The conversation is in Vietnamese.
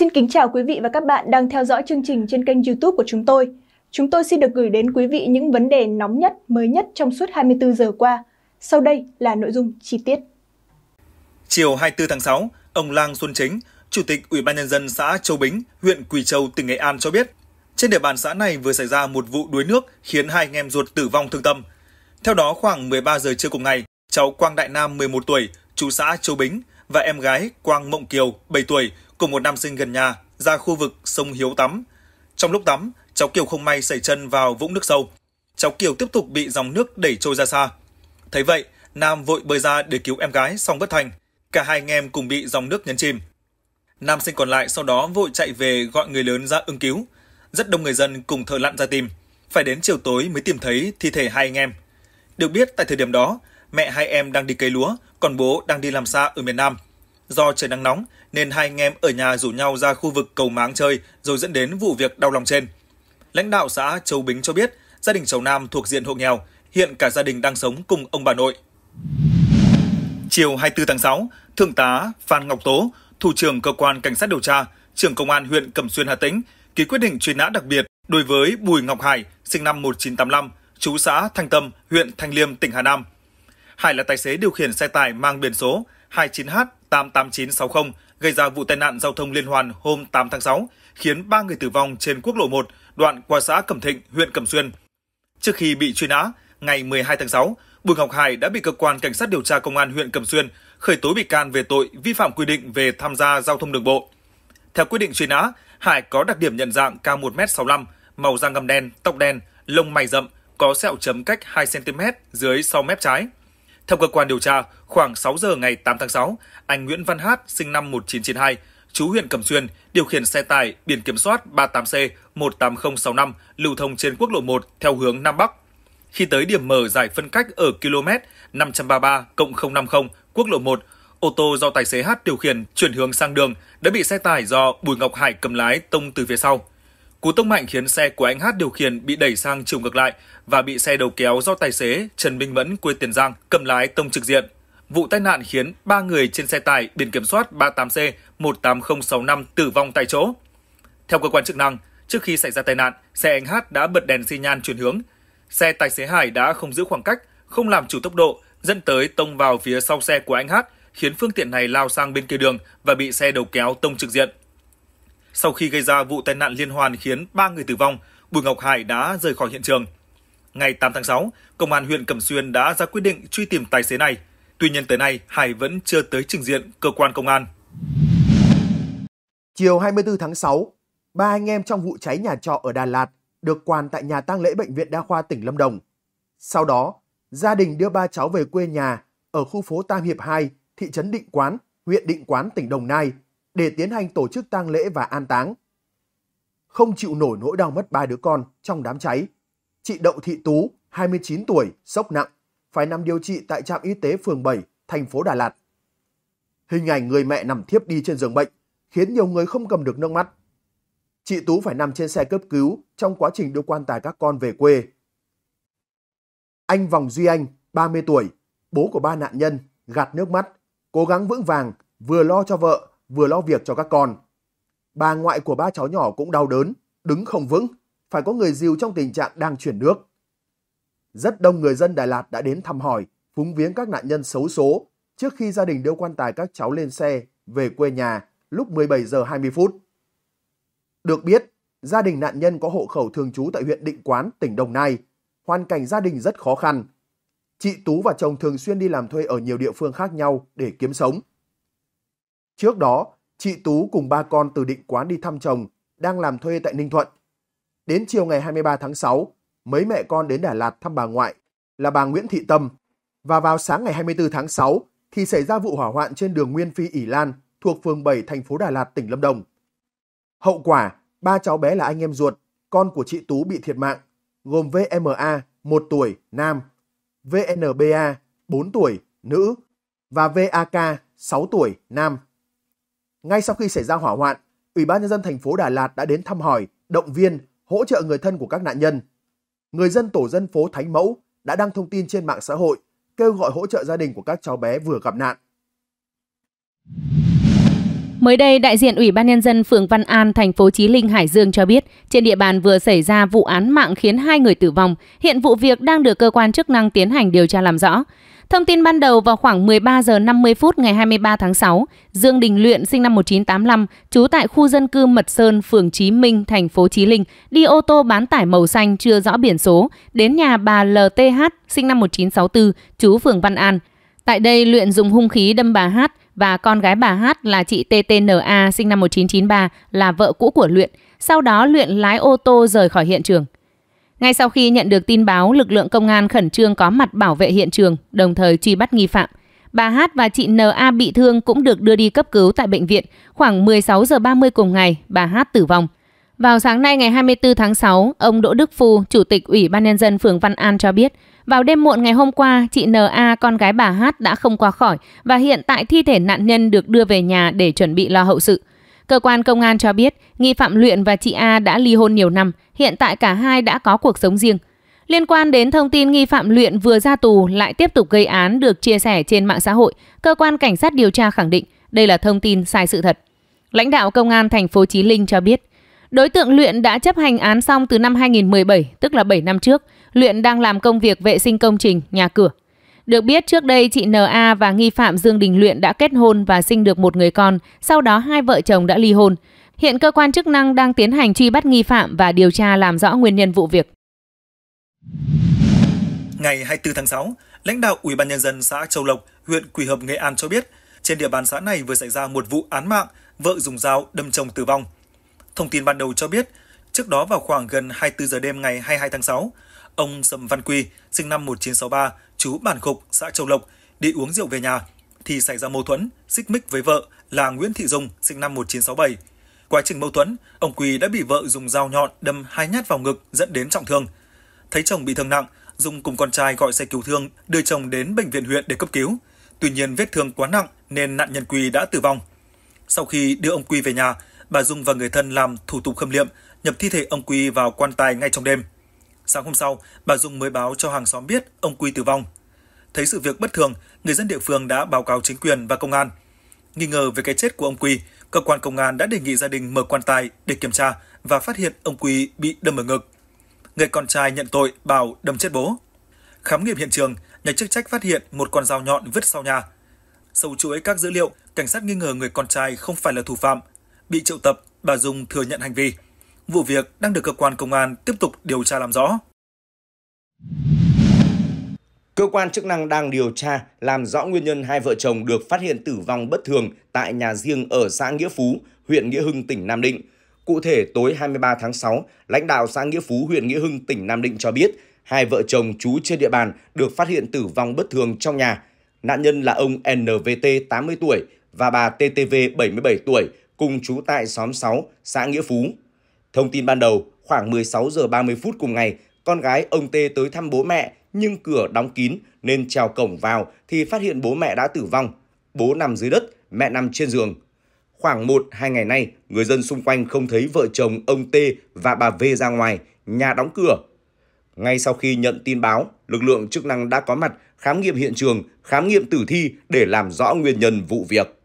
Xin kính chào quý vị và các bạn đang theo dõi chương trình trên kênh YouTube của chúng tôi. Chúng tôi xin được gửi đến quý vị những vấn đề nóng nhất, mới nhất trong suốt 24 giờ qua. Sau đây là nội dung chi tiết. Chiều 24 tháng 6, ông Lang Xuân Chính, Chủ tịch Ủy ban nhân dân xã Châu Bính, huyện Quỳ Châu, tỉnh Nghệ An cho biết, trên địa bàn xã này vừa xảy ra một vụ đuối nước khiến hai anh em ruột tử vong thương tâm. Theo đó, khoảng 13 giờ trưa cùng ngày, cháu Quang Đại Nam 11 tuổi, chú xã Châu Bính và em gái Quang Mộng Kiều 7 tuổi cùng một nam sinh gần nhà ra khu vực sông Hiếu tắm. Trong lúc tắm, cháu Kiều không may xảy chân vào vũng nước sâu. Cháu Kiều tiếp tục bị dòng nước đẩy trôi ra xa. Thấy vậy, Nam vội bơi ra để cứu em gái song bất thành. Cả hai anh em cùng bị dòng nước nhấn chìm. Nam sinh còn lại sau đó vội chạy về gọi người lớn ra ứng cứu. Rất đông người dân cùng thợ lặn ra tìm. Phải đến chiều tối mới tìm thấy thi thể hai anh em. Được biết tại thời điểm đó, mẹ hai em đang đi cấy lúa, còn bố đang đi làm xa ở miền Nam – Do trời nắng nóng nên hai anh em ở nhà rủ nhau ra khu vực cầu máng chơi rồi dẫn đến vụ việc đau lòng trên. Lãnh đạo xã Châu Bính cho biết gia đình cháu Nam thuộc diện hộ nghèo, hiện cả gia đình đang sống cùng ông bà nội. Chiều 24 tháng 6, Thượng tá Phan Ngọc Tố, Thủ trưởng Cơ quan Cảnh sát điều tra, trưởng Công an huyện Cẩm Xuyên Hà Tĩnh, ký quyết định truy nã đặc biệt đối với Bùi Ngọc Hải, sinh năm 1985, chú xã Thanh Tâm, huyện Thanh Liêm, tỉnh Hà Nam. Hải là tài xế điều khiển xe tải mang biển số 29H 88960 gây ra vụ tai nạn giao thông liên hoàn hôm 8 tháng 6, khiến 3 người tử vong trên quốc lộ 1, đoạn qua xã Cẩm Thịnh, huyện Cẩm Xuyên. Trước khi bị truy nã, ngày 12 tháng 6, Bùi Ngọc Hải đã bị cơ quan cảnh sát điều tra công an huyện Cẩm Xuyên khởi tố bị can về tội vi phạm quy định về tham gia giao thông đường bộ. Theo quyết định truy nã, Hải có đặc điểm nhận dạng cao 1m65, màu da ngăm đen, tóc đen, lông mày rậm, có sẹo chấm cách 2 cm dưới sau mép trái. Theo cơ quan điều tra, khoảng 6 giờ ngày 8 tháng 6, anh Nguyễn Văn Hát, sinh năm 1992, chú huyện Cẩm Xuyên, điều khiển xe tải biển kiểm soát 38C18065 lưu thông trên quốc lộ 1 theo hướng Nam Bắc. Khi tới điểm mở giải phân cách ở km 533 050 quốc lộ 1, ô tô do tài xế Hát điều khiển chuyển hướng sang đường đã bị xe tải do Bùi Ngọc Hải cầm lái tông từ phía sau. Cú tông mạnh khiến xe của anh Hát điều khiển bị đẩy sang chiều ngược lại và bị xe đầu kéo do tài xế Trần Minh Mẫn quê Tiền Giang cầm lái tông trực diện. Vụ tai nạn khiến 3 người trên xe tải biển kiểm soát 38C 18065 tử vong tại chỗ. Theo cơ quan chức năng, trước khi xảy ra tai nạn, xe anh Hát đã bật đèn xi nhan chuyển hướng. Xe tài xế Hải đã không giữ khoảng cách, không làm chủ tốc độ, dẫn tới tông vào phía sau xe của anh Hát, khiến phương tiện này lao sang bên kia đường và bị xe đầu kéo tông trực diện. Sau khi gây ra vụ tai nạn liên hoàn khiến 3 người tử vong, Bùi Ngọc Hải đã rời khỏi hiện trường. Ngày 8 tháng 6, Công an huyện Cẩm Xuyên đã ra quyết định truy tìm tài xế này. Tuy nhiên tới nay, Hải vẫn chưa tới trình diện cơ quan công an. Chiều 24 tháng 6, ba anh em trong vụ cháy nhà trọ ở Đà Lạt được quan tại nhà tang lễ Bệnh viện Đa khoa tỉnh Lâm Đồng. Sau đó, gia đình đưa ba cháu về quê nhà ở khu phố Tam Hiệp 2, thị trấn Định Quán, huyện Định Quán, tỉnh Đồng Nai để tiến hành tổ chức tang lễ và an táng. Không chịu nổi nỗi đau mất ba đứa con trong đám cháy, chị Đậu Thị Tú, 29 tuổi, sốc nặng, phải nằm điều trị tại trạm y tế phường 7, thành phố Đà Lạt. Hình ảnh người mẹ nằm thiếp đi trên giường bệnh khiến nhiều người không cầm được nước mắt. Chị Tú phải nằm trên xe cấp cứu trong quá trình đưa quan tài các con về quê. Anh Vòng Duy Anh, 30 tuổi, bố của ba nạn nhân, gạt nước mắt, cố gắng vững vàng, vừa lo cho vợ, vừa lo việc cho các con. Bà ngoại của ba cháu nhỏ cũng đau đớn, đứng không vững, phải có người dìu trong tình trạng đang chuyển nước. Rất đông người dân Đà Lạt đã đến thăm hỏi, phúng viếng các nạn nhân xấu số trước khi gia đình đưa quan tài các cháu lên xe về quê nhà lúc 17 giờ 20 phút. Được biết, gia đình nạn nhân có hộ khẩu thường trú tại huyện Định Quán, tỉnh Đồng Nai. Hoàn cảnh gia đình rất khó khăn. Chị Tú và chồng thường xuyên đi làm thuê ở nhiều địa phương khác nhau để kiếm sống. Trước đó, chị Tú cùng ba con từ định quán đi thăm chồng, đang làm thuê tại Ninh Thuận. Đến chiều ngày 23 tháng 6, mấy mẹ con đến Đà Lạt thăm bà ngoại là bà Nguyễn Thị Tâm. Và vào sáng ngày 24 tháng 6 thì xảy ra vụ hỏa hoạn trên đường Nguyên Phi ỉ Lan thuộc phường 7 thành phố Đà Lạt, tỉnh Lâm Đồng. Hậu quả, ba cháu bé là anh em ruột, con của chị Tú bị thiệt mạng, gồm VMA, 1 tuổi, nam, VNBA, 4 tuổi, nữ và VAK, 6 tuổi, nam. Ngay sau khi xảy ra hỏa hoạn, Ủy ban nhân dân thành phố Đà Lạt đã đến thăm hỏi, động viên, hỗ trợ người thân của các nạn nhân. Người dân tổ dân phố Thánh Mẫu đã đăng thông tin trên mạng xã hội kêu gọi hỗ trợ gia đình của các cháu bé vừa gặp nạn. Mới đây, đại diện Ủy ban nhân dân phường Văn An, thành phố Chí Linh, Hải Dương cho biết, trên địa bàn vừa xảy ra vụ án mạng khiến hai người tử vong, hiện vụ việc đang được cơ quan chức năng tiến hành điều tra làm rõ. Thông tin ban đầu vào khoảng 13 giờ 50 phút ngày 23 tháng 6, Dương Đình Luyện sinh năm 1985, trú tại khu dân cư Mật Sơn, phường Chí Minh, thành phố Chí Linh, đi ô tô bán tải màu xanh chưa rõ biển số, đến nhà bà LTH sinh năm 1964, trú phường Văn An. Tại đây, Luyện dùng hung khí đâm bà Hát và con gái bà Hát là chị TTNA sinh năm 1993 là vợ cũ của Luyện. Sau đó Luyện lái ô tô rời khỏi hiện trường. Ngay sau khi nhận được tin báo, lực lượng công an khẩn trương có mặt bảo vệ hiện trường, đồng thời truy bắt nghi phạm. Bà Hát và chị NA bị thương cũng được đưa đi cấp cứu tại bệnh viện. Khoảng 16 giờ 30 cùng ngày, bà Hát tử vong. Vào sáng nay ngày 24 tháng 6, ông Đỗ Đức Phu, Chủ tịch Ủy ban Nhân dân phường Văn An cho biết, vào đêm muộn ngày hôm qua, chị NA, con gái bà Hát đã không qua khỏi và hiện tại thi thể nạn nhân được đưa về nhà để chuẩn bị lo hậu sự. Cơ quan công an cho biết, nghi phạm Luyện và chị A đã ly hôn nhiều năm, hiện tại cả hai đã có cuộc sống riêng. Liên quan đến thông tin nghi phạm Luyện vừa ra tù lại tiếp tục gây án được chia sẻ trên mạng xã hội, cơ quan cảnh sát điều tra khẳng định đây là thông tin sai sự thật. Lãnh đạo công an thành phố Chí Linh cho biết, đối tượng Luyện đã chấp hành án xong từ năm 2017, tức là 7 năm trước. Luyện đang làm công việc vệ sinh công trình, nhà cửa. Được biết trước đây chị NA và nghi phạm Dương Đình Luyện đã kết hôn và sinh được một người con, sau đó hai vợ chồng đã ly hôn. Hiện cơ quan chức năng đang tiến hành truy bắt nghi phạm và điều tra làm rõ nguyên nhân vụ việc. Ngày 24 tháng 6, lãnh đạo Ủy ban nhân dân xã Châu Lộc, huyện Quỳ Hợp, Nghệ An cho biết, trên địa bàn xã này vừa xảy ra một vụ án mạng, vợ dùng dao đâm chồng tử vong. Thông tin ban đầu cho biết, trước đó vào khoảng gần 24 giờ đêm ngày 22 tháng 6, Ông Sầm Văn Quy, sinh năm 1963, chú Bản Khục, xã Châu Lộc, đi uống rượu về nhà thì xảy ra mâu thuẫn, xích mích với vợ là Nguyễn Thị Dung, sinh năm 1967. Quá trình mâu thuẫn, ông Quy đã bị vợ dùng dao nhọn đâm hai nhát vào ngực dẫn đến trọng thương. Thấy chồng bị thương nặng, Dung cùng con trai gọi xe cứu thương đưa chồng đến bệnh viện huyện để cấp cứu. Tuy nhiên vết thương quá nặng nên nạn nhân Quy đã tử vong. Sau khi đưa ông Quy về nhà, bà Dung và người thân làm thủ tục khâm liệm, nhập thi thể ông Quy vào quan tài ngay trong đêm. Sáng hôm sau, bà Dung mới báo cho hàng xóm biết ông Quy tử vong. Thấy sự việc bất thường, người dân địa phương đã báo cáo chính quyền và công an. Nghi ngờ về cái chết của ông Quy, cơ quan công an đã đề nghị gia đình mở quan tài để kiểm tra và phát hiện ông Quy bị đâm ở ngực. Người con trai nhận tội bảo đâm chết bố. Khám nghiệm hiện trường, nhà chức trách phát hiện một con dao nhọn vứt sau nhà. Sâu chuỗi các dữ liệu, cảnh sát nghi ngờ người con trai không phải là thủ phạm. Bị triệu tập, bà Dung thừa nhận hành vi vụ việc đang được cơ quan công an tiếp tục điều tra làm rõ. Cơ quan chức năng đang điều tra làm rõ nguyên nhân hai vợ chồng được phát hiện tử vong bất thường tại nhà riêng ở xã Nghĩa Phú, huyện Nghĩa Hưng, tỉnh Nam Định. Cụ thể, tối 23 tháng 6, lãnh đạo xã Nghĩa Phú, huyện Nghĩa Hưng, tỉnh Nam Định cho biết hai vợ chồng trú trên địa bàn được phát hiện tử vong bất thường trong nhà. Nạn nhân là ông NVT 80 tuổi và bà TTV 77 tuổi, cùng trú tại xóm 6, xã Nghĩa Phú, Thông tin ban đầu, khoảng 16 giờ 30 phút cùng ngày, con gái ông Tê tới thăm bố mẹ nhưng cửa đóng kín nên trèo cổng vào thì phát hiện bố mẹ đã tử vong. Bố nằm dưới đất, mẹ nằm trên giường. Khoảng 1-2 ngày nay, người dân xung quanh không thấy vợ chồng ông Tê và bà V ra ngoài, nhà đóng cửa. Ngay sau khi nhận tin báo, lực lượng chức năng đã có mặt khám nghiệm hiện trường, khám nghiệm tử thi để làm rõ nguyên nhân vụ việc.